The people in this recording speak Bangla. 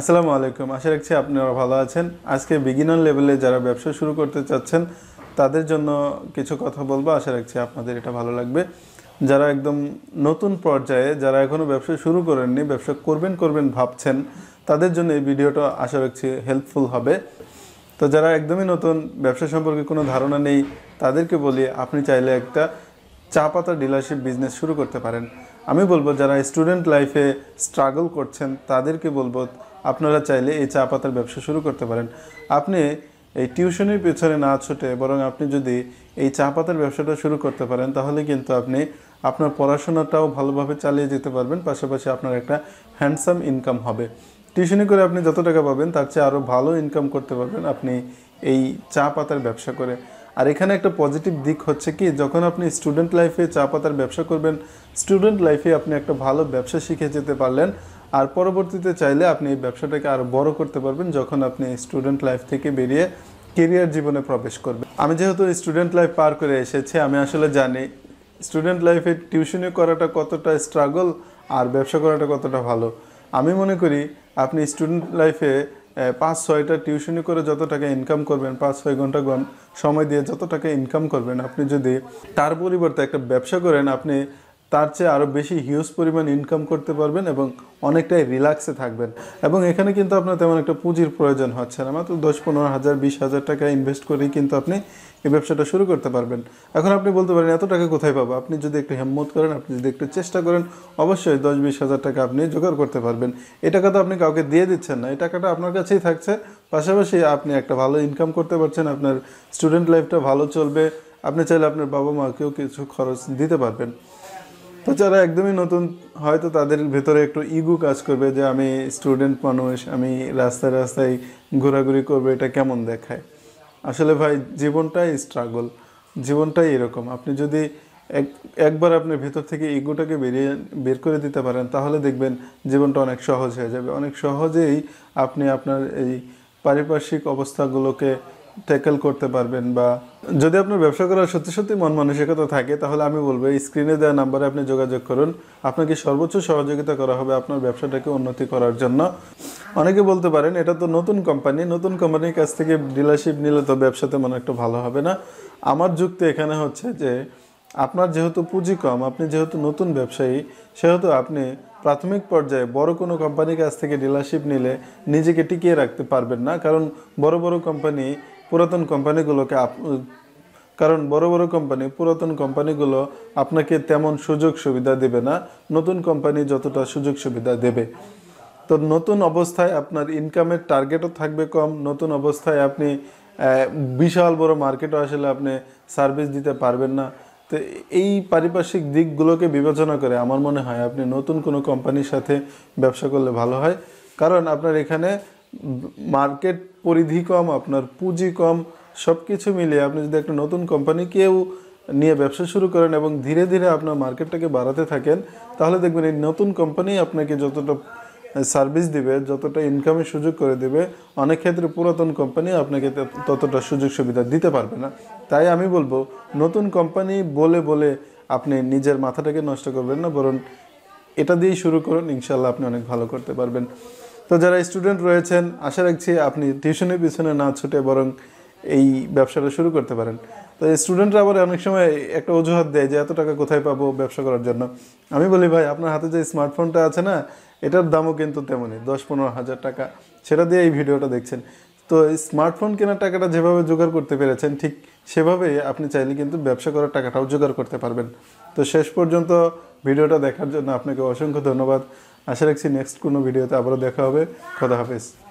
আসসালামু আলাইকুম আশা রাখছি আপনারা ভালো আছেন আজকে বিগিনার লেভেলে যারা ব্যবসা শুরু করতে চাচ্ছেন তাদের জন্য কিছু কথা বলবো আশা রাখছি আপনাদের এটা ভালো লাগবে যারা একদম নতুন পর্যায়ে যারা এখনও ব্যবসা শুরু করেননি ব্যবসা করবেন করবেন ভাবছেন তাদের জন্য এই ভিডিওটা আশা রাখছি হেল্পফুল হবে তো যারা একদমই নতুন ব্যবসা সম্পর্কে কোনো ধারণা নেই তাদেরকে বলি আপনি চাইলে একটা চা পাতা ডিলারশিপ বিজনেস শুরু করতে পারেন আমি বলবো যারা স্টুডেন্ট লাইফে স্ট্রাগল করছেন তাদেরকে বলবো আপনারা চাইলে এই চা পাতার ব্যবসা শুরু করতে পারেন আপনি এই টিউশনের পেছনে না ছুটে বরং আপনি যদি এই চা পাতার ব্যবসাটা শুরু করতে পারেন তাহলে কিন্তু আপনি আপনার পড়াশোনাটাও ভালোভাবে চালিয়ে যেতে পারবেন পাশাপাশি আপনার একটা হ্যান্ডসাম ইনকাম হবে টিউশনি করে আপনি যত টাকা পাবেন তার চেয়ে আরও ভালো ইনকাম করতে পারবেন আপনি এই চা পাতার ব্যবসা করে আর এখানে একটা পজিটিভ দিক হচ্ছে কি যখন আপনি স্টুডেন্ট লাইফে চা পাতার ব্যবসা করবেন স্টুডেন্ট লাইফে আপনি একটা ভালো ব্যবসা শিখে যেতে পারলেন আর পরবর্তীতে চাইলে আপনি এই ব্যবসাটাকে আরও বড় করতে পারবেন যখন আপনি স্টুডেন্ট লাইফ থেকে বেরিয়ে কেরিয়ার জীবনে প্রবেশ করবেন আমি যেহেতু স্টুডেন্ট লাইফ পার করে এসেছি আমি আসলে জানি স্টুডেন্ট লাইফে টিউশনি করাটা কতটা স্ট্রাগল আর ব্যবসা করাটা কতটা ভালো আমি মনে করি আপনি স্টুডেন্ট লাইফে পাঁচ ছয়টা টিউশনি করে যত টাকা ইনকাম করবেন পাঁচ ছয় ঘন্টা সময় দিয়ে যত টাকা ইনকাম করবেন আপনি যদি তার পরিবর্তে একটা ব্যবসা করেন আপনি তার চেয়ে আরও বেশি হিউজ পরিমাণ ইনকাম করতে পারবেন এবং অনেকটাই রিল্যাক্সে থাকবেন এবং এখানে কিন্তু আপনার তেমন একটা পুঁজির প্রয়োজন হচ্ছে না মাত্র দশ পনেরো হাজার বিশ হাজার টাকা ইনভেস্ট করেই কিন্তু আপনি এই ব্যবসাটা শুরু করতে পারবেন এখন আপনি বলতে পারেন এত টাকা কোথায় পাবো আপনি যদি একটু হেম্মত করেন আপনি যদি একটু চেষ্টা করেন অবশ্যই দশ বিশ হাজার টাকা আপনি জোগাড় করতে পারবেন এই টাকা তো আপনি কাউকে দিয়ে দিচ্ছেন না এই টাকাটা আপনার কাছেই থাকছে পাশাপাশি আপনি একটা ভালো ইনকাম করতে পারছেন আপনার স্টুডেন্ট লাইফটা ভালো চলবে আপনি চাইলে আপনার বাবা মাকেও কিছু খরচ দিতে পারবেন তো যারা একদমই নতুন হয়তো তাদের ভেতরে একটু ইগু কাজ করবে যে আমি স্টুডেন্ট মানুষ আমি রাস্তায় রাস্তায় ঘোরাঘুরি করবো এটা কেমন দেখায় আসলে ভাই জীবনটাই স্ট্রাগল জীবনটাই এরকম আপনি যদি এক একবার আপনি ভেতর থেকে ইগোটাকে বেরিয়ে বের করে দিতে পারেন তাহলে দেখবেন জীবনটা অনেক সহজ হয়ে যাবে অনেক সহজেই আপনি আপনার এই পারিপার্শ্বিক অবস্থাগুলোকে ট্যাকেল করতে পারবেন বা যদি আপনার ব্যবসা করার সত্যি সত্যি মন মানসিকতা থাকে তাহলে আমি বলবো স্ক্রিনে দেওয়া নাম্বারে আপনি যোগাযোগ করুন আপনাকে সর্বোচ্চ সহযোগিতা করা হবে আপনার ব্যবসাটাকে উন্নতি করার জন্য অনেকে বলতে পারেন এটা তো নতুন কোম্পানি নতুন কোম্পানির কাছ থেকে ডিলারশিপ নিলে তো ব্যবসাতে মনে একটু ভালো হবে না আমার যুক্তি এখানে হচ্ছে যে আপনার যেহেতু পুঁজি কম আপনি যেহেতু নতুন ব্যবসায়ী সেহেতু আপনি প্রাথমিক পর্যায়ে বড় কোনো কোম্পানির কাছ থেকে ডিলারশিপ নিলে নিজেকে টিকিয়ে রাখতে পারবেন না কারণ বড় বড় কোম্পানি পুরাতন কোম্পানিগুলোকে কারণ বড় বড় কোম্পানি পুরাতন কোম্পানিগুলো আপনাকে তেমন সুযোগ সুবিধা দেবে না নতুন কোম্পানি যতটা সুযোগ সুবিধা দেবে তো নতুন অবস্থায় আপনার ইনকামের টার্গেটও থাকবে কম নতুন অবস্থায় আপনি বিশাল বড় মার্কেটও আসলে আপনি সার্ভিস দিতে পারবেন না তো এই পারিপার্শ্বিক দিকগুলোকে বিবেচনা করে আমার মনে হয় আপনি নতুন কোনো কোম্পানির সাথে ব্যবসা করলে ভালো হয় কারণ আপনার এখানে মার্কেট পরিধি কম আপনার পুঁজি কম সব কিছু মিলিয়ে আপনি যদি একটা নতুন কোম্পানিকেও নিয়ে ব্যবসা শুরু করেন এবং ধীরে ধীরে আপনার মার্কেটটাকে বাড়াতে থাকেন তাহলে দেখবেন এই নতুন কোম্পানি আপনাকে যতটা সার্ভিস দিবে যতটা ইনকামের সুযোগ করে দেবে অনেক ক্ষেত্রে পুরাতন কোম্পানি আপনাকে ততটা সুযোগ সুবিধা দিতে পারবে না তাই আমি বলবো নতুন কোম্পানি বলে বলে আপনি নিজের মাথাটাকে নষ্ট করবেন না বরং এটা দিয়েই শুরু করুন ইনশাল্লাহ আপনি অনেক ভালো করতে পারবেন তো যারা স্টুডেন্ট রয়েছেন আশা রাখছি আপনি টিউশনের পিছনে না ছুটে বরং এই ব্যবসাটা শুরু করতে পারেন তো স্টুডেন্টরা আবার অনেক সময় একটা অজুহাত দেয় যে এত টাকা কোথায় পাবো ব্যবসা করার জন্য আমি বলি ভাই আপনার হাতে যে স্মার্টফোনটা আছে না এটার দামও কিন্তু তেমনই দশ পনেরো হাজার টাকা সেটা দিয়ে এই ভিডিওটা দেখছেন তো স্মার্টফোন কেনার টাকাটা যেভাবে জোগাড় করতে পেরেছেন ঠিক সেভাবে আপনি চাইলে কিন্তু ব্যবসা করার টাকাটাও জোগাড় করতে পারবেন তো শেষ পর্যন্ত ভিডিওটা দেখার জন্য আপনাকে অসংখ্য ধন্যবাদ আশা রাখছি নেক্সট কোনো ভিডিওতে আবারও দেখা হবে খোদা হাফেজ